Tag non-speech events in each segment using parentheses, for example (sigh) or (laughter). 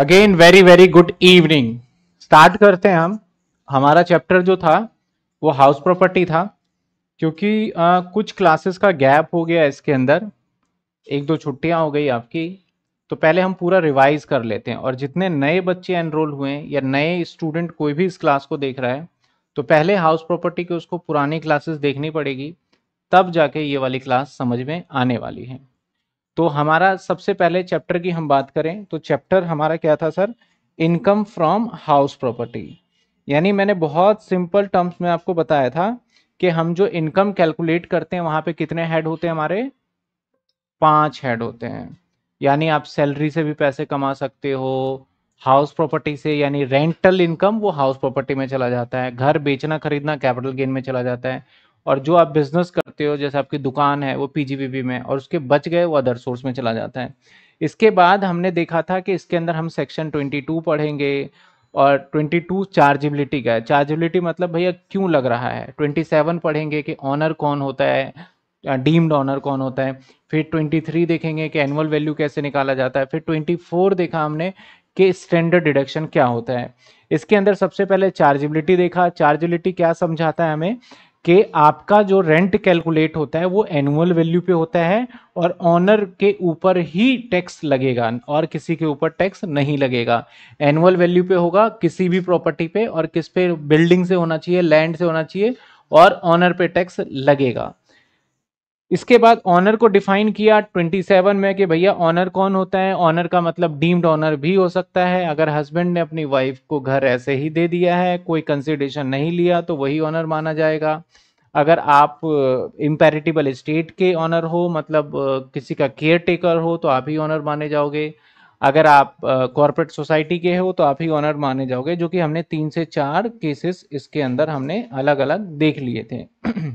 again very very good evening start करते हैं हम हमारा चैप्टर जो था वो हाउस प्रॉपर्टी था क्योंकि आ, कुछ क्लासेस का गैप हो गया इसके अंदर एक दो छुट्टियां हो गई आपकी तो पहले हम पूरा रिवाइज कर लेते हैं और जितने नए बच्चे एनरोल हुए हैं या नए स्टूडेंट कोई भी इस क्लास को देख रहा है तो पहले हाउस प्रॉपर्टी के उसको पुरानी क्लासेस देखनी पड़ेगी तब जाके ये वाली क्लास समझ में आने वाली है तो हमारा सबसे पहले चैप्टर की हम बात करें तो चैप्टर हमारा क्या था sir income from house property यानी मैंने बहुत सिंपल टर्म्स में आपको बताया था कि हम जो इनकम कैलकुलेट करते हैं वहां पे कितने हेड होते हैं हमारे पांच हेड होते हैं यानी आप सैलरी से भी पैसे कमा सकते हो हाउस प्रॉपर्टी से यानी रेंटल इनकम वो हाउस प्रॉपर्टी में चला जाता है घर बेचना खरीदना कैपिटल गेन में चला जाता है और जो आप बिजनेस करते हो जैसे आपकी दुकान है वो पीजीबीबी में और उसके बच गए वो अदर सोर्स में चला जाता है इसके बाद हमने देखा था कि इसके अंदर हम सेक्शन 22 पढ़ेंगे और 22 चार्जिबिलिटी का है चार्जिबिलिटी मतलब भैया क्यों लग रहा है 27 पढ़ेंगे कि ऑनर कौन होता है डीम्ड ऑनर कौन होता है फिर 23 देखेंगे कि एनुअल वैल्यू कैसे निकाला जाता है फिर 24 देखा हमने कि स्टैंडर्ड डिडक्शन क्या होता है इसके अंदर सबसे पहले चार्जिबिलिटी देखा चार्जिबिलिटी क्या समझाता है हमें कि आपका जो रेंट कैलकुलेट होता है वो एनुअल वैल्यू पे होता है और ऑनर के ऊपर ही टैक्स लगेगा और किसी के ऊपर टैक्स नहीं लगेगा एनुअल वैल्यू पे होगा किसी भी प्रॉपर्टी पे और किस पे बिल्डिंग से होना चाहिए लैंड से होना चाहिए और ऑनर पे टैक्स लगेगा इसके बाद ऑनर को डिफाइन किया 27 में कि भैया ऑनर कौन होता है ऑनर का मतलब डीम्ड ऑनर भी हो सकता है अगर हस्बैंड ने अपनी वाइफ को घर ऐसे ही दे दिया है कोई कंसिडरेशन नहीं लिया तो वही ऑनर माना जाएगा अगर आप इम्पेरिटिबल uh, स्टेट के ऑनर हो मतलब uh, किसी का केयर टेकर हो तो आप ही ऑनर माने जाओगे अगर आप कॉरपोरेट uh, सोसाइटी के हो तो आप ही ऑनर माने जाओगे जो कि हमने तीन से चार केसेस इसके अंदर हमने अलग अलग देख लिए थे (clears throat)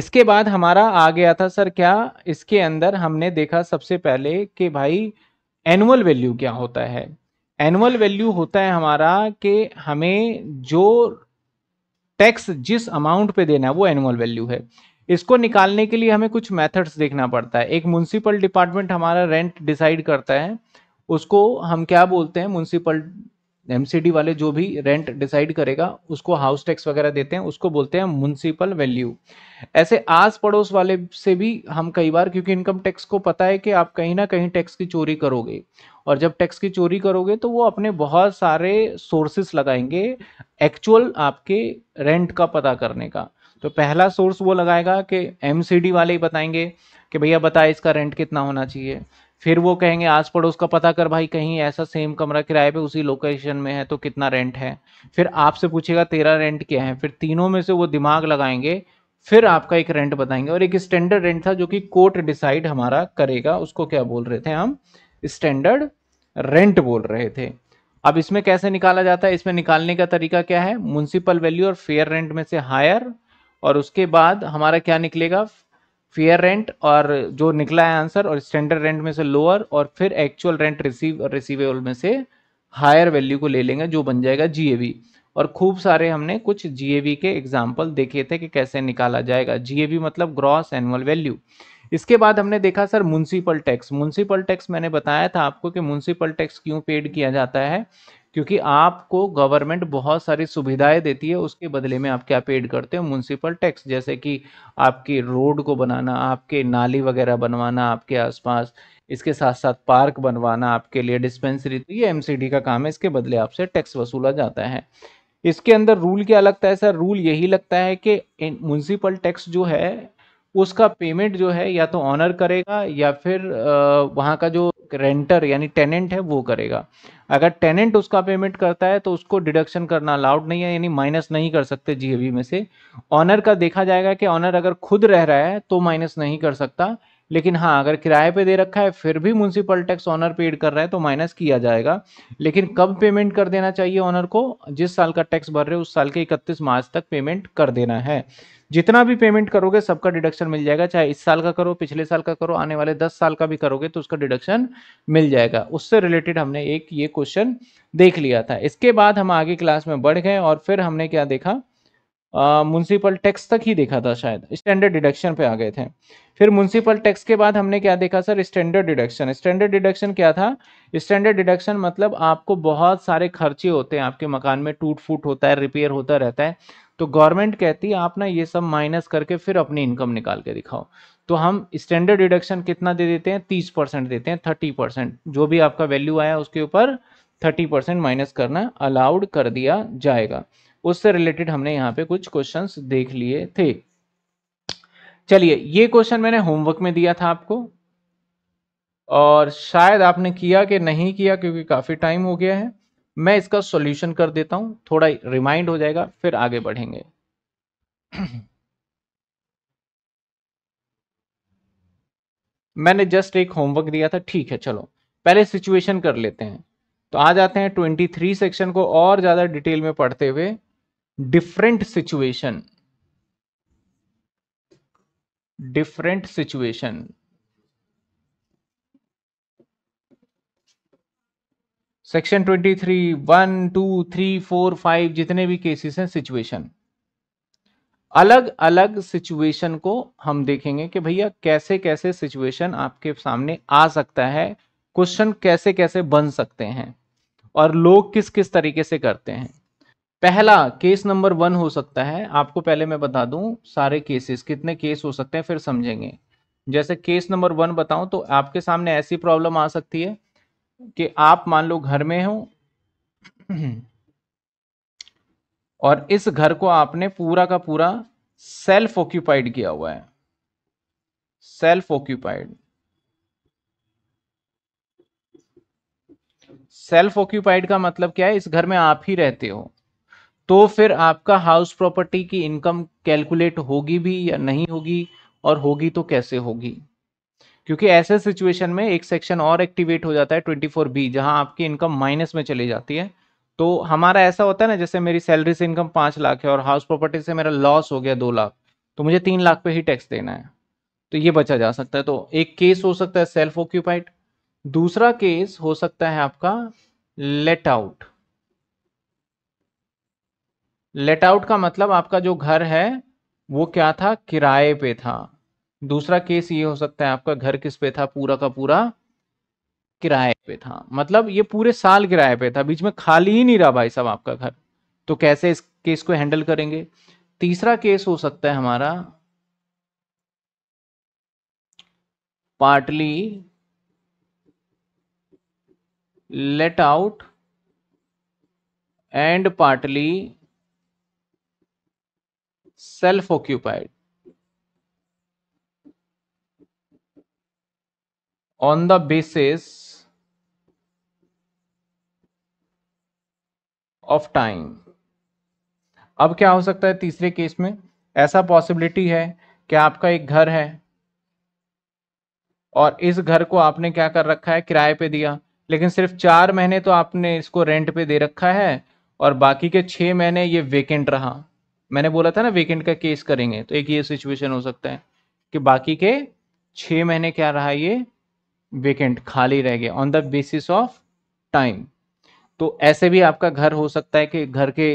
इसके बाद हमारा आ गया था सर क्या इसके अंदर हमने देखा सबसे पहले कि भाई एनुअल वैल्यू क्या होता है एनुअल वैल्यू होता है हमारा कि हमें जो टैक्स जिस अमाउंट पे देना है वो एनुअल वैल्यू है इसको निकालने के लिए हमें कुछ मेथड्स देखना पड़ता है एक म्यूनसिपल डिपार्टमेंट हमारा रेंट डिसाइड करता है उसको हम क्या बोलते हैं म्यूनसिपल एमसीडी वाले जो भी रेंट डिसाइड करेगा उसको हाउस टैक्स वगैरह देते हैं उसको बोलते हैं म्यूनसिपल वैल्यू ऐसे आस पड़ोस वाले से भी हम कई बार क्योंकि इनकम टैक्स को पता है कि आप कहीं ना कहीं टैक्स की चोरी करोगे और जब टैक्स की चोरी करोगे तो वो अपने बहुत सारे सोर्सेस लगाएंगे एक्चुअल आपके रेंट का पता करने का तो पहला सोर्स वो लगाएगा कि एम वाले ही बताएंगे कि भैया बताए इसका रेंट कितना होना चाहिए फिर वो कहेंगे आस पड़ोस का पता कर भाई कहीं ऐसा सेम कमरा किराए पे उसी लोकेशन में है तो कितना रेंट है फिर आपसे पूछेगा तेरा रेंट क्या है फिर तीनों में से वो दिमाग लगाएंगे फिर आपका एक रेंट बताएंगे और एक स्टैंडर्ड रेंट था जो कि कोर्ट डिसाइड हमारा करेगा उसको क्या बोल रहे थे हम स्टैंडर्ड रेंट बोल रहे थे अब इसमें कैसे निकाला जाता है इसमें निकालने का तरीका क्या है म्यूनसिपल वैल्यू और फेयर रेंट में से हायर और उसके बाद हमारा क्या निकलेगा फेयर रेंट और जो निकला है आंसर और स्टैंडर्ड रेंट में से लोअर और फिर एक्चुअल रेंट रिसीव और रिसीवेबल में से हायर वैल्यू को ले लेंगे जो बन जाएगा जीएबी और खूब सारे हमने कुछ जीएबी के एग्जाम्पल देखे थे कि कैसे निकाला जाएगा जीएबी मतलब ग्रॉस एनुअल वैल्यू इसके बाद हमने देखा sir municipal tax municipal tax मैंने बताया था आपको कि म्यूनसिपल टैक्स क्यों पेड किया जाता है क्योंकि आपको गवर्नमेंट बहुत सारी सुविधाएं देती है उसके बदले में आप क्या पेड करते हो म्यूनसिपल टैक्स जैसे कि आपकी रोड को बनाना आपके नाली वगैरह बनवाना आपके आसपास इसके साथ साथ पार्क बनवाना आपके लिए डिस्पेंसरी तो ये एमसीडी का काम है इसके बदले आपसे टैक्स वसूला जाता है इसके अंदर रूल क्या लगता है सर रूल यही लगता है कि म्यूनसिपल टैक्स जो है उसका पेमेंट जो है या तो ऑनर करेगा या फिर वहाँ का जो रेंटर यानी टेनेंट है वो करेगा अगर टेनेंट उसका पेमेंट करता है तो उसको डिडक्शन करना अलाउड नहीं है यानी माइनस नहीं कर सकते जीएवी में से ऑनर का देखा जाएगा कि ऑनर अगर खुद रह रहा है तो माइनस नहीं कर सकता लेकिन हाँ अगर किराए पे दे रखा है फिर भी म्यूनसिपल टैक्स ऑनर पेड कर रहा है तो माइनस किया जाएगा लेकिन कब पेमेंट कर देना चाहिए ऑनर को जिस साल का टैक्स भर रहे हो उस साल के इकतीस मार्च तक पेमेंट कर देना है जितना भी पेमेंट करोगे सबका डिडक्शन मिल जाएगा चाहे इस साल का करो पिछले साल का करो आने वाले दस साल का भी करोगे तो उसका डिडक्शन मिल जाएगा उससे रिलेटेड हमने एक ये क्वेश्चन देख लिया था इसके बाद हम आगे क्लास में बढ़ गए और फिर हमने क्या देखा म्यूनसिपल टैक्स तक ही देखा था शायद स्टैंडर्ड डिडक्शन पे आ गए थे फिर म्यूनसिपल टैक्स के बाद हमने क्या देखा sir standard deduction standard deduction क्या था स्टैंडर्ड डिडक्शन मतलब आपको बहुत सारे खर्चे होते हैं आपके मकान में टूट फूट होता है रिपेयर होता रहता है तो गवर्नमेंट कहती है आप ना ये सब माइनस करके फिर अपनी इनकम निकाल के दिखाओ तो हम स्टैंडर्ड डिडक्शन कितना दे देते हैं तीस परसेंट देते हैं थर्टी परसेंट जो भी आपका वैल्यू आया उसके ऊपर थर्टी परसेंट माइनस करना अलाउड कर दिया जाएगा उससे रिलेटेड हमने यहाँ पे कुछ क्वेश्चन देख लिए थे चलिए ये क्वेश्चन मैंने होमवर्क में दिया था आपको और शायद आपने किया कि नहीं किया क्योंकि काफ़ी टाइम हो गया है मैं इसका सॉल्यूशन कर देता हूं थोड़ा रिमाइंड हो जाएगा फिर आगे बढ़ेंगे (clears throat) मैंने जस्ट एक होमवर्क दिया था ठीक है चलो पहले सिचुएशन कर लेते हैं तो आ जाते हैं 23 सेक्शन को और ज्यादा डिटेल में पढ़ते हुए different situation different situation section 23 one two three four five जितने भी केसेस हैं सिचुएशन अलग अलग सिचुएशन को हम देखेंगे कि भैया कैसे कैसे सिचुएशन आपके सामने आ सकता है क्वेश्चन कैसे कैसे बन सकते हैं और लोग किस किस तरीके से करते हैं पहला केस नंबर वन हो सकता है आपको पहले मैं बता दूं सारे केसेस कितने केस हो सकते हैं फिर समझेंगे जैसे केस नंबर वन बताऊं तो आपके सामने ऐसी प्रॉब्लम आ सकती है कि आप मान लो घर में हो और इस घर को आपने पूरा का पूरा सेल्फ ऑक्यूपाइड किया हुआ है सेल्फ ऑक्यूपाइड सेल्फ ऑक्यूपाइड का मतलब क्या है इस घर में आप ही रहते हो तो फिर आपका हाउस प्रॉपर्टी की इनकम कैलकुलेट होगी भी या नहीं होगी और होगी तो कैसे होगी क्योंकि ऐसे सिचुएशन में एक सेक्शन और एक्टिवेट हो जाता है ट्वेंटी फोर बी जहाँ आपकी इनकम माइनस में चली जाती है तो हमारा ऐसा होता है ना जैसे मेरी सैलरी से इनकम पाँच लाख है और हाउस प्रॉपर्टी से मेरा लॉस हो गया दो लाख तो मुझे तीन लाख पे ही टैक्स देना है तो ये बचा जा सकता है तो एक केस हो सकता है सेल्फ ऑक्यूपाइड दूसरा केस हो सकता है आपका लेट आउट लेट आउट का मतलब आपका जो घर है वो क्या था किराए पे था दूसरा केस ये हो सकता है आपका घर किस पे था पूरा का पूरा किराए पे था मतलब ये पूरे साल किराए पे था बीच में खाली ही नहीं रहा भाई साहब आपका घर तो कैसे इस केस को हैंडल करेंगे तीसरा केस हो सकता है हमारा partly let out and partly self occupied on the basis of time अब क्या हो सकता है तीसरे केस में ऐसा पॉसिबिलिटी है कि आपका एक घर है और इस घर को आपने क्या कर रखा है किराए पे दिया लेकिन सिर्फ चार महीने तो आपने इसको रेंट पे दे रखा है और बाकी के छह महीने ये वेकेंट रहा मैंने बोला था ना वेकेंट का केस करेंगे तो एक ये सिचुएशन हो सकता है कि बाकी के छह महीने क्या रहा ये वेकेंट खाली रह गया on the basis of time तो ऐसे भी आपका घर हो सकता है कि घर के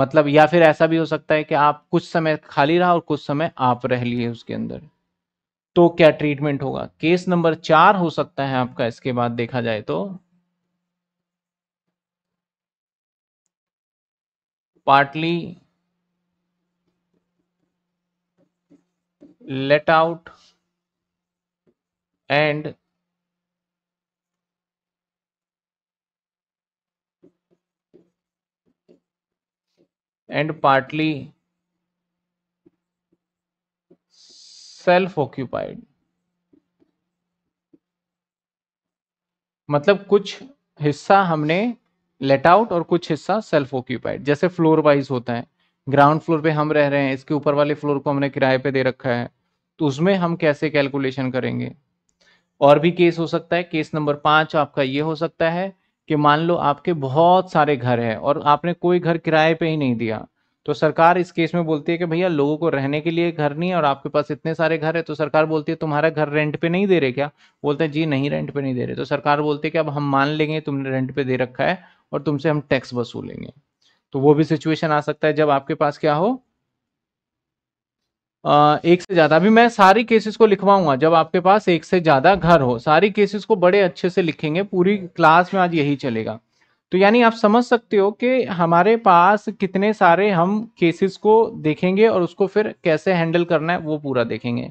मतलब या फिर ऐसा भी हो सकता है कि आप कुछ समय खाली रहा और कुछ समय आप रह लिए उसके अंदर तो क्या ट्रीटमेंट होगा केस नंबर चार हो सकता है आपका इसके बाद देखा जाए तो partly let out and and partly self occupied मतलब कुछ हिस्सा हमने लेट आउट और कुछ हिस्सा सेल्फ ऑक्यूपाइड जैसे फ्लोर वाइज होता है ग्राउंड फ्लोर पे हम रह रहे हैं इसके ऊपर वाले फ्लोर को हमने किराए पे दे रखा है तो उसमें हम कैसे कैलकुलेशन करेंगे और भी केस हो सकता है केस नंबर पांच आपका ये हो सकता है कि मान लो आपके बहुत सारे घर हैं और आपने कोई घर किराए पे ही नहीं दिया तो सरकार इस केस में बोलती है कि भैया लोगों को रहने के लिए घर नहीं है और आपके पास इतने सारे घर है तो सरकार बोलती है तुम्हारा घर रेंट पे नहीं दे रहे क्या बोलते हैं जी नहीं रेंट पे नहीं दे रहे तो सरकार बोलती है कि अब हम मान लेंगे तुमने रेंट पे दे रखा है और तुमसे हम टैक्स वसूलेंगे तो वो भी सिचुएशन आ सकता है जब आपके पास क्या हो एक से ज़्यादा अभी मैं सारी केसेस को लिखवाऊंगा जब आपके पास एक से ज़्यादा घर हो सारी केसेस को बड़े अच्छे से लिखेंगे पूरी क्लास में आज यही चलेगा तो यानी आप समझ सकते हो कि हमारे पास कितने सारे हम केसेस को देखेंगे और उसको फिर कैसे हैंडल करना है वो पूरा देखेंगे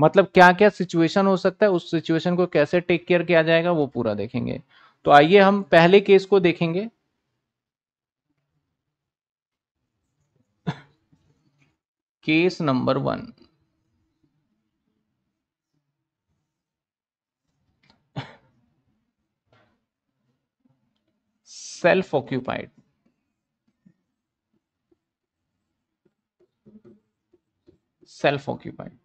मतलब क्या क्या सिचुएशन हो सकता है उस सिचुएशन को कैसे टेक केयर किया जाएगा वो पूरा देखेंगे तो आइए हम पहले केस को देखेंगे case number one self occupied self occupied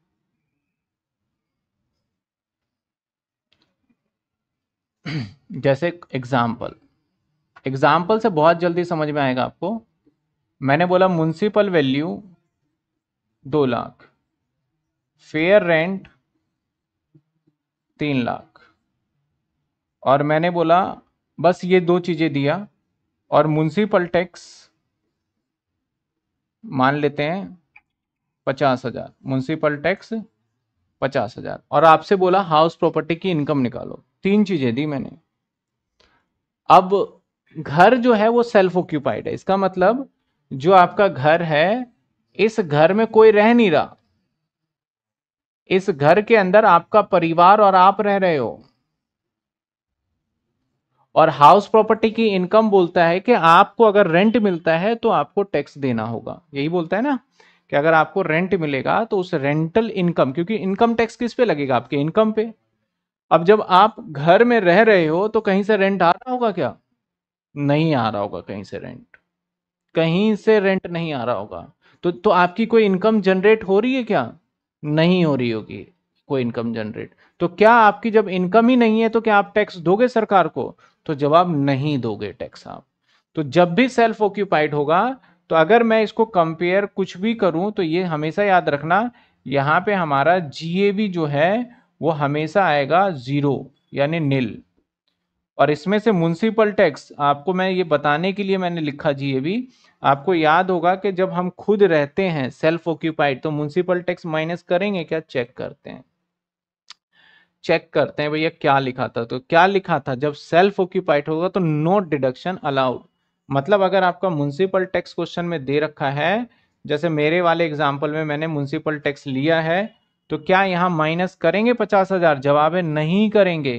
जैसे एग्जाम्पल एग्जाम्पल से बहुत जल्दी समझ में आएगा आपको मैंने बोला म्यूनसिपल वैल्यू दो लाख फेयर रेंट तीन लाख और मैंने बोला बस ये दो चीज़ें दिया और म्यूनसिपल टैक्स मान लेते हैं पचास हज़ार म्यूनसिपल टैक्स पचास हज़ार और आपसे बोला हाउस प्रॉपर्टी की इनकम निकालो तीन चीज़ें दी मैंने अब घर जो है वो सेल्फ ऑक्यूपाइड है इसका मतलब जो आपका घर है इस घर में कोई रह नहीं रहा इस घर के अंदर आपका परिवार और आप रह रहे हो और हाउस प्रॉपर्टी की इनकम बोलता है कि आपको अगर रेंट मिलता है तो आपको टैक्स देना होगा यही बोलता है ना कि अगर आपको रेंट मिलेगा तो उस रेंटल इनकम क्योंकि इनकम टैक्स किस पे लगेगा आपके इनकम पे अब जब आप घर में रह रहे हो तो कहीं से रेंट आ रहा होगा क्या नहीं आ रहा होगा कहीं से रेंट कहीं से रेंट नहीं आ रहा होगा तो तो आपकी कोई इनकम जनरेट हो रही है क्या नहीं हो रही होगी कोई इनकम जनरेट तो क्या आपकी जब इनकम ही नहीं है तो क्या आप टैक्स दोगे सरकार को तो जवाब नहीं दोगे टैक्स आप तो जब भी सेल्फ ऑक्यूपाइड होगा तो अगर मैं इसको कंपेयर कुछ भी करूं तो ये हमेशा याद रखना यहां पे हमारा जीएबी जो है वो हमेशा आएगा ज़ीरो यानी नील और इसमें से म्यूनसिपल टैक्स आपको मैं ये बताने के लिए मैंने लिखा जी ये भी आपको याद होगा कि जब हम खुद रहते हैं सेल्फ ऑक्यूपाइड तो म्यूनसिपल टैक्स माइनस करेंगे क्या चेक करते हैं चेक करते हैं भैया क्या लिखा था तो क्या लिखा था जब सेल्फ ऑक्यूपाइड होगा तो नो डिडक्शन अलाउड मतलब अगर आपका म्यूनसिपल टैक्स क्वेश्चन में दे रखा है जैसे मेरे वाले एग्जाम्पल में मैंने म्यूनसिपल टैक्स लिया है तो क्या यहाँ माइनस करेंगे पचास हजार जवाब है नहीं करेंगे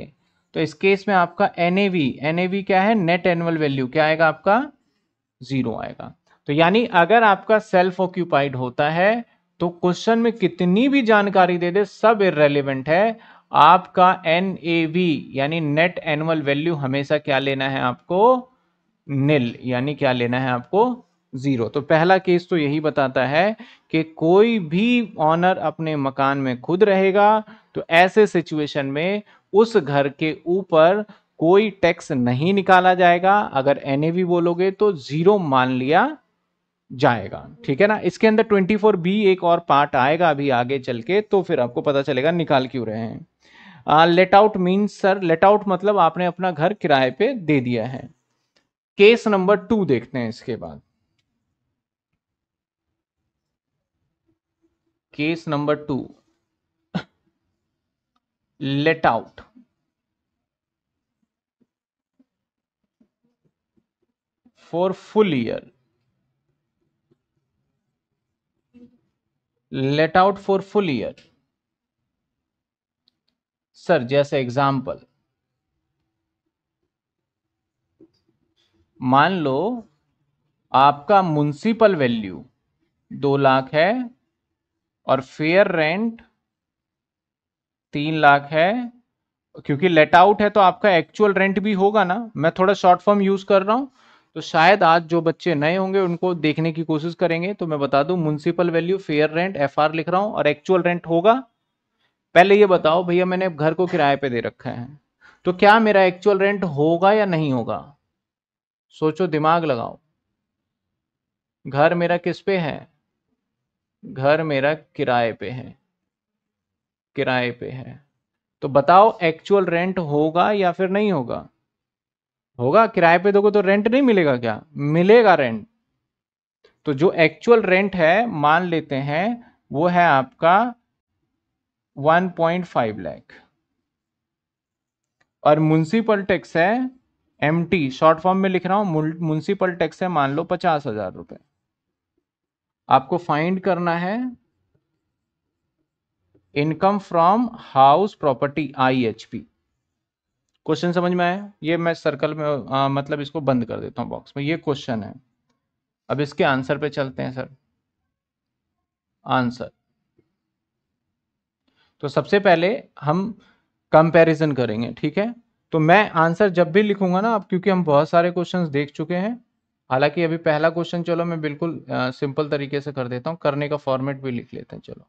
तो इस केस में आपका एन वी क्या है नेट एनुअल वैल्यू क्या आएगा आपका जीरो आएगा तो यानी अगर आपका सेल्फ ऑक्यूपाइड होता है तो क्वेश्चन में कितनी भी जानकारी दे दे सब इरेलीवेंट है आपका एन ए वी यानी नेट एनुअल वैल्यू हमेशा क्या लेना है आपको निल यानी क्या लेना है आपको जीरो तो पहला केस तो यही बताता है कि कोई भी ऑनर अपने मकान में खुद रहेगा तो ऐसे सिचुएशन में उस घर के ऊपर कोई टैक्स नहीं निकाला जाएगा अगर एन बोलोगे तो जीरो मान लिया जाएगा ठीक है ना इसके अंदर 24 बी एक और पार्ट आएगा अभी आगे चल के तो फिर आपको पता चलेगा निकाल क्यों रहे हैं let out mean sir let out मतलब आपने अपना घर किराए पे दे दिया है केस नंबर टू देखते हैं इसके बाद case number two let out for full year let out for full year sir जैसे एग्जाम्पल मान लो आपका मुंसिपल वैल्यू दो लाख है और फेयर रेंट तीन लाख है क्योंकि लेट आउट है तो आपका एक्चुअल रेंट भी होगा ना मैं थोड़ा शॉर्ट फॉर्म यूज कर रहा हूँ तो शायद आज जो बच्चे नए होंगे उनको देखने की कोशिश करेंगे तो मैं बता दूं municipal value fair rent F लिख रहा हूँ और एक्चुअल रेंट होगा पहले ये बताओ भैया मैंने घर को किराए पे दे रखा है तो क्या मेरा एक्चुअल रेंट होगा या नहीं होगा सोचो दिमाग लगाओ घर मेरा किस पे है घर मेरा किराए पे है किराए पे है तो बताओ एक्चुअल रेंट होगा या फिर नहीं होगा होगा किराए पे दोगे तो रेंट नहीं मिलेगा क्या मिलेगा रेंट तो जो एक्चुअल रेंट है मान लेते हैं वो है आपका 1.5 लाख और म्यूनसिपल टैक्स है एम टी शॉर्ट फॉर्म में लिख रहा हूं म्यूनसिपल टैक्स है मान लो पचास हजार रुपए आपको फाइंड करना है income from house property I H P question समझ में आया ये मैं सर्कल में आ, मतलब इसको बंद कर देता हूँ बॉक्स में ये क्वेश्चन है अब इसके आंसर पे चलते हैं सर आंसर तो सबसे पहले हम कंपैरिजन करेंगे ठीक है तो मैं आंसर जब भी लिखूंगा ना अब क्योंकि हम बहुत सारे क्वेश्चंस देख चुके हैं हालांकि अभी पहला क्वेश्चन चलो मैं बिल्कुल आ, सिंपल तरीके से कर देता हूँ करने का फॉर्मेट भी लिख लेते हैं चलो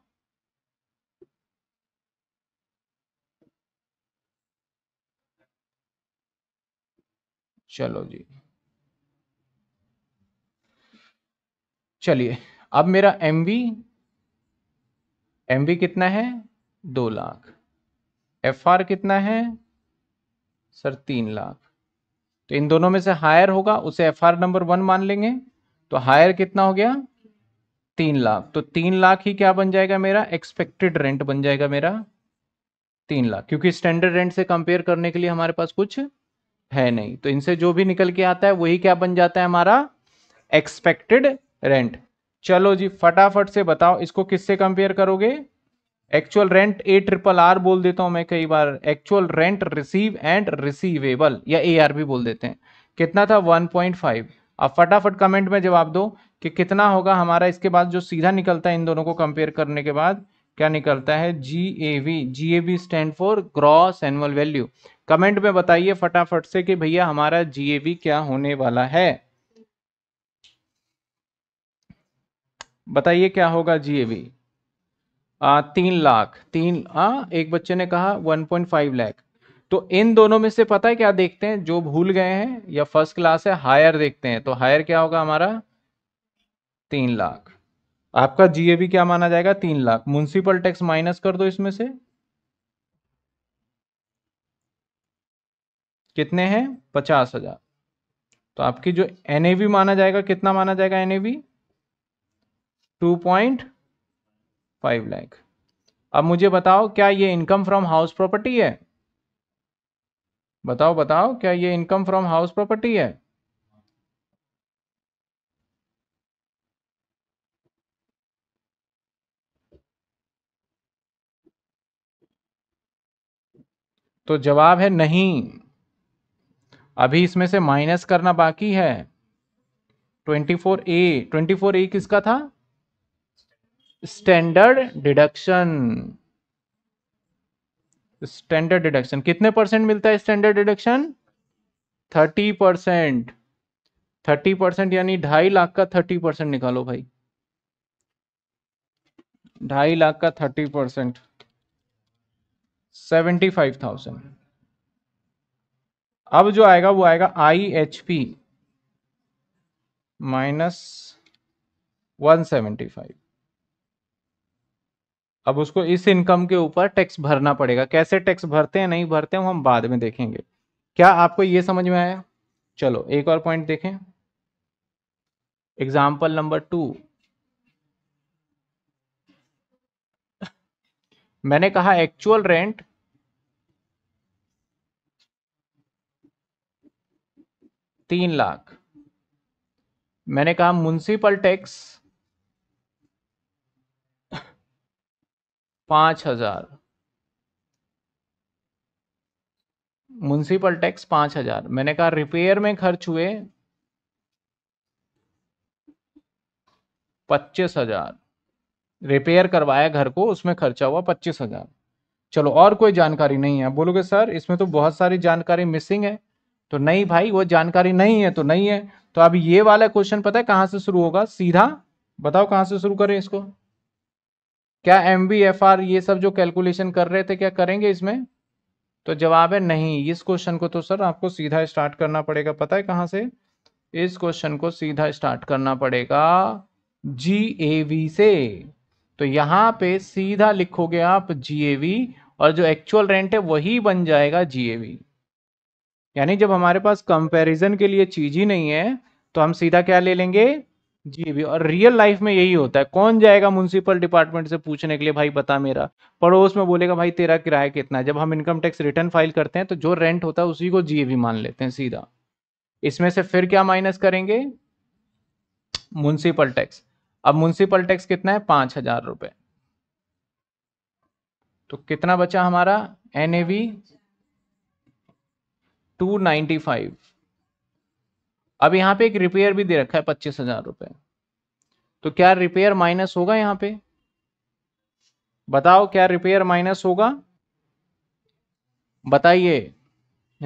चलो जी चलिए अब मेरा एम वी एम वी कितना है दो लाख एफ आर कितना है सर तीन लाख तो इन दोनों में से हायर होगा उसे एफ आर नंबर वन मान लेंगे तो हायर कितना हो गया तीन लाख तो तीन लाख ही क्या बन जाएगा मेरा एक्सपेक्टेड रेंट बन जाएगा मेरा तीन लाख क्योंकि स्टैंडर्ड रेंट से कंपेयर करने के लिए हमारे पास कुछ है नहीं तो इनसे जो भी निकल के आता है वही क्या बन जाता है हमारा एक्सपेक्टेड रेंट चलो जी फटाफट से बताओ इसको किससे कंपेयर करोगे actual rent A triple R बोल देता हूं मैं कई बार actual rent receive and receivable या ए आर भी बोल देते हैं कितना था 1.5 अब फटाफट कमेंट में जवाब दो कि कितना होगा हमारा इसके बाद जो सीधा निकलता है इन दोनों को कंपेयर करने के बाद क्या निकलता है G A V G A V stand for gross annual value comment में बताइए फटाफट से कि भैया हमारा जीएवी क्या होने वाला है बताइए क्या होगा जीएवी तीन लाख तीन आ, एक बच्चे ने कहा 1.5 लाख तो इन दोनों में से पता है क्या देखते हैं जो भूल गए हैं या फर्स्ट क्लास है हायर देखते हैं तो हायर क्या होगा हमारा तीन लाख आपका जीएबी क्या माना जाएगा तीन लाख म्यूनसिपल टैक्स माइनस कर दो इसमें से कितने हैं पचास हजार तो आपकी जो एन माना जाएगा कितना माना जाएगा N A V two point five lakh अब मुझे बताओ क्या ये इनकम फ्रॉम हाउस प्रॉपर्टी है बताओ बताओ क्या ये इनकम फ्रॉम हाउस प्रॉपर्टी है तो जवाब है नहीं अभी इसमें से माइनस करना बाकी है twenty four A twenty four A किसका था स्टैंडर्ड डिडक्शन स्टैंडर्ड डिडक्शन कितने परसेंट मिलता है standard deduction thirty percent thirty percent यानी ढाई लाख का थर्टी परसेंट निकालो भाई ढाई लाख का thirty percent seventy five thousand अब जो आएगा वो आएगा I H P minus one seventy five अब उसको इस इनकम के ऊपर टैक्स भरना पड़ेगा कैसे टैक्स भरते हैं नहीं भरते हैं वो हम बाद में देखेंगे क्या आपको ये समझ में आया चलो एक और पॉइंट देखें एग्जाम्पल नंबर टू मैंने कहा एक्चुअल रेंट तीन लाख मैंने कहा म्यूनसिपल टैक्स पांच हजार म्यूनसिपल टैक्स पांच हजार मैंने कहा रिपेयर में खर्च हुए पच्चीस हजार रिपेयर करवाया घर को उसमें खर्चा हुआ पच्चीस हजार चलो और कोई जानकारी नहीं है बोलोगे सर इसमें तो बहुत सारी जानकारी मिसिंग है तो नहीं भाई वो जानकारी नहीं है तो नहीं है तो अब ये वाला क्वेश्चन पता है कहां से शुरू होगा सीधा बताओ कहां से शुरू करें इसको क्या एम ये सब जो कैलकुलेशन कर रहे थे क्या करेंगे इसमें तो जवाब है नहीं इस क्वेश्चन को तो सर आपको सीधा स्टार्ट करना पड़ेगा पता है कहां से इस क्वेश्चन को सीधा स्टार्ट करना पड़ेगा जी ए वी से तो यहां पे सीधा लिखोगे आप जी ए वी और जो एक्चुअल रेंट है वही बन जाएगा जी ए वी यानी जब हमारे पास कंपैरिजन के लिए चीज ही नहीं है तो हम सीधा क्या ले लेंगे जीबी और रियल लाइफ में यही होता है कौन जाएगा म्यूनसिपल डिपार्टमेंट से पूछने के लिए भाई बता मेरा पड़ोस में बोलेगा भाई तेरा किराया कितना है जब हम इनकम टैक्स रिटर्न फाइल करते हैं तो जो रेंट होता है उसी को जीएबी मान लेते हैं सीधा इसमें से फिर क्या माइनस करेंगे म्यूनसिपल टैक्स अब म्यूनसिपल टैक्स कितना है पांच हजार रुपए तो कितना बचा हमारा एनएवी टू नाइनटी फाइव अब यहां पे एक रिपेयर भी दे रखा है पच्चीस हजार रुपए तो क्या रिपेयर माइनस होगा यहां पे बताओ क्या रिपेयर माइनस होगा बताइए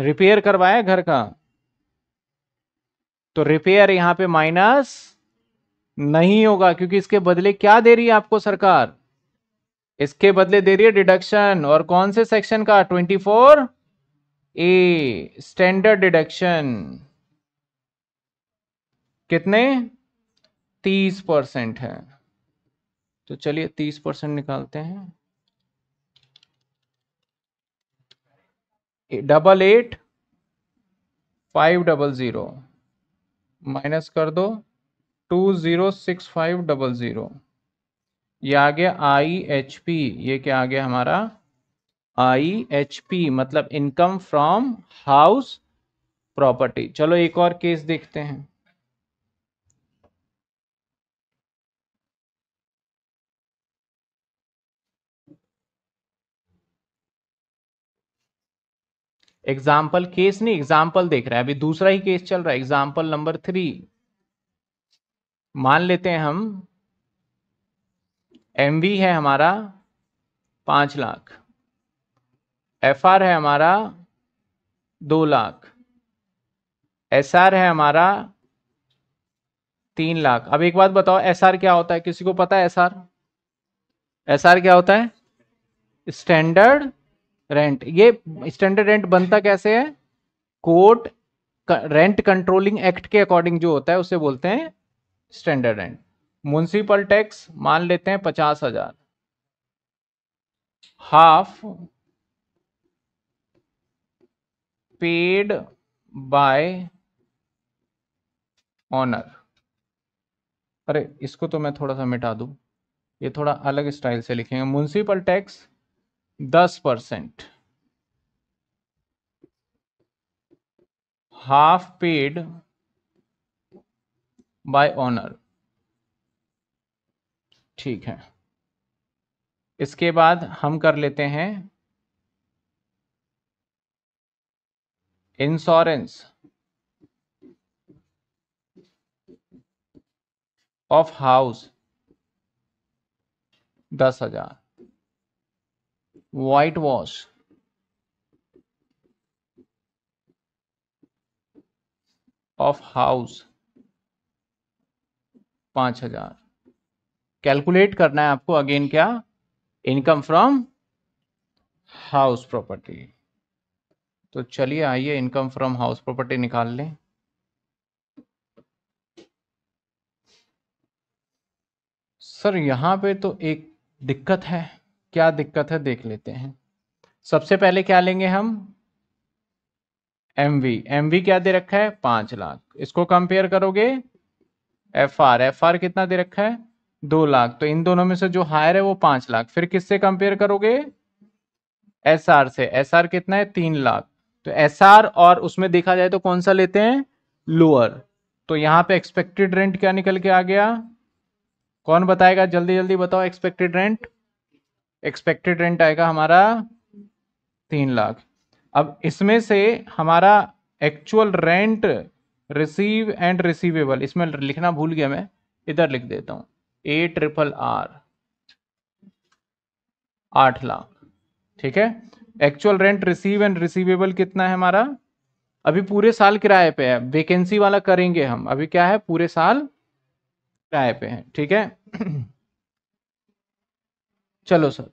रिपेयर करवाया घर का तो रिपेयर यहां पे माइनस नहीं होगा क्योंकि इसके बदले क्या दे रही है आपको सरकार इसके बदले दे रही है डिडक्शन और कौन से सेक्शन का twenty four A standard deduction कितने तीस परसेंट है तो चलिए तीस परसेंट निकालते हैं double eight five double zero minus कर दो two zero six five double zero ये आ गया आई एच पी ये क्या आ गया हमारा आई एच पी मतलब इनकम फ्रॉम हाउस प्रॉपर्टी चलो एक और केस देखते हैं एग्जाम्पल केस नहीं एग्जाम्पल देख रहा है अभी दूसरा ही केस चल रहा है एग्जाम्पल नंबर थ्री मान लेते हैं हम एमवी है हमारा पांच लाख एफ आर है हमारा दो लाख एस आर है हमारा तीन लाख अब एक बात बताओ एस आर क्या होता है किसी को पता है एस आर एस आर क्या होता है स्टैंडर्ड रेंट ये स्टैंडर्ड रेंट बनता कैसे है कोर्ट रेंट कंट्रोलिंग एक्ट के अकॉर्डिंग जो होता है उसे बोलते हैं स्टैंडर्ड रेंट म्यूनसिपल टैक्स मान लेते हैं पचास हजार हाफ paid by ऑनर अरे इसको तो मैं थोड़ा सा मिटा दू ये थोड़ा अलग स्टाइल से लिखेंगे म्यूनसिपल टैक्स दस percent half paid by owner ठीक है इसके बाद हम कर लेते हैं इंश्योरेंस ऑफ हाउस दस हजार वाइट वॉश ऑफ हाउस पांच हजार कैलकुलेट करना है आपको अगेन क्या इनकम फ्रॉम हाउस प्रॉपर्टी तो चलिए आइए इनकम फ्रॉम हाउस प्रॉपर्टी निकाल लें सर यहाँ पे तो एक दिक्कत है क्या दिक्कत है देख लेते हैं सबसे पहले क्या लेंगे हम एम वी एम वी क्या दे रखा है पांच लाख इसको कंपेयर करोगे एफ आर एफ आर कितना दे रखा है दो लाख तो इन दोनों में से जो हायर है वो पांच लाख फिर किससे कंपेयर करोगे एस आर से एस आर कितना है तीन लाख तो एस और उसमें देखा जाए तो कौन सा लेते हैं लोअर तो यहां पे एक्सपेक्टेड रेंट क्या निकल के आ गया कौन बताएगा जल्दी जल्दी बताओ एक्सपेक्टेड रेंट एक्सपेक्टेड रेंट आएगा हमारा तीन लाख अब इसमें से हमारा actual rent receive and receivable इसमें लिखना भूल गया मैं इधर लिख देता हूं ए ट्रिपल आर आठ लाख ठीक है actual rent receive and receivable कितना है हमारा अभी पूरे साल किराए पे है वेकेंसी वाला करेंगे हम अभी क्या है पूरे साल किराए पे है ठीक है चलो सर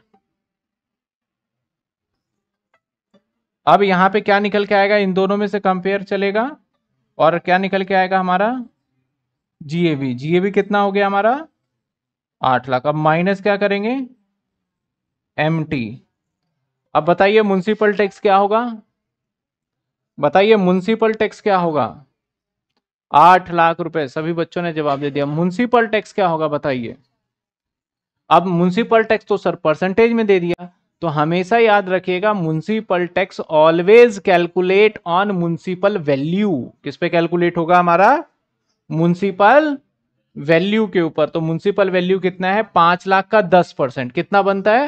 अब यहां पे क्या निकल के आएगा इन दोनों में से कंपेयर चलेगा और क्या निकल के आएगा हमारा जीएबी जीएबी कितना हो गया हमारा आठ लाख अब माइनस क्या करेंगे एम टी अब बताइए म्यूनसिपल टैक्स क्या होगा बताइए म्यूनसिपल टैक्स क्या होगा आठ लाख रुपए सभी बच्चों ने जवाब दे दिया म्यूनसिपल टैक्स क्या होगा बताइए अब म्यूनसिपल टैक्स तो सर परसेंटेज में दे दिया तो हमेशा याद रखिएगा municipal tax always calculate on municipal value किस पे कैलकुलेट होगा हमारा म्यूनसिपल वैल्यू के ऊपर तो म्यूनसिपल वैल्यू कितना है पांच लाख का दस परसेंट कितना बनता है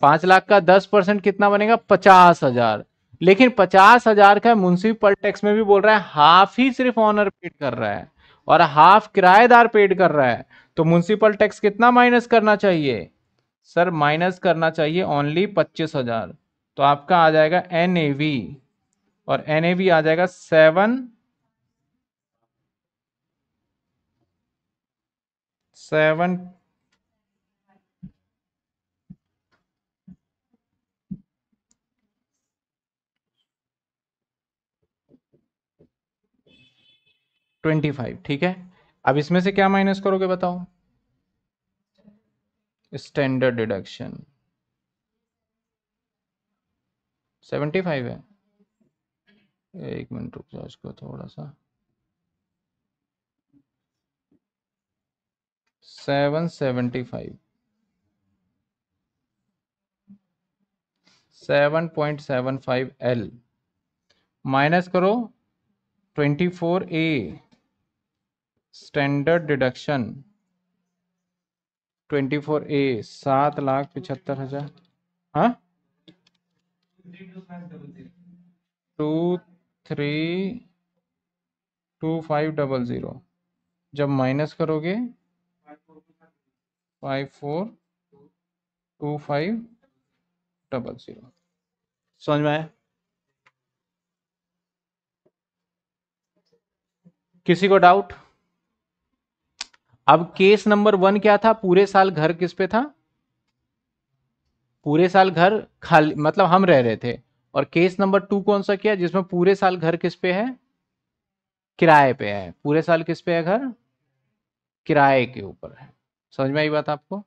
पांच लाख का दस परसेंट कितना बनेगा पचास हजार लेकिन पचास हजार का म्यूनसिपल टैक्स में भी बोल रहा है हाफ ही सिर्फ ऑनर पेड कर रहा है और हाफ किराएदार पेड कर रहा है तो म्यूनसिपल टैक्स कितना माइनस करना चाहिए सर माइनस करना चाहिए ओनली पच्चीस हजार तो आपका आ जाएगा एन ए वी और एन ए वी आ जाएगा सेवन सेवन ट्वेंटी फाइव ठीक है अब इसमें से क्या माइनस करोगे बताओ स्टैंडर्ड डिडक्शन सेवेंटी फाइव है एक मिनट रुक जाओ इसको थोड़ा सा seven seventy five seven point seven five L minus करो twenty four A standard deduction twenty four A सात लाख पिछहत्तर हजार हाँ two three two five double zero जब माइनस करोगे five four two five double zero समझ में आया किसी को डाउट अब केस नंबर वन क्या था पूरे साल घर किस पे था पूरे साल घर खाली मतलब हम रह रहे थे और केस नंबर टू कौन सा किया जिसमें पूरे साल घर किस पे है किराए पे है पूरे साल किस पे है घर किराए के ऊपर है समझ में आई बात आपको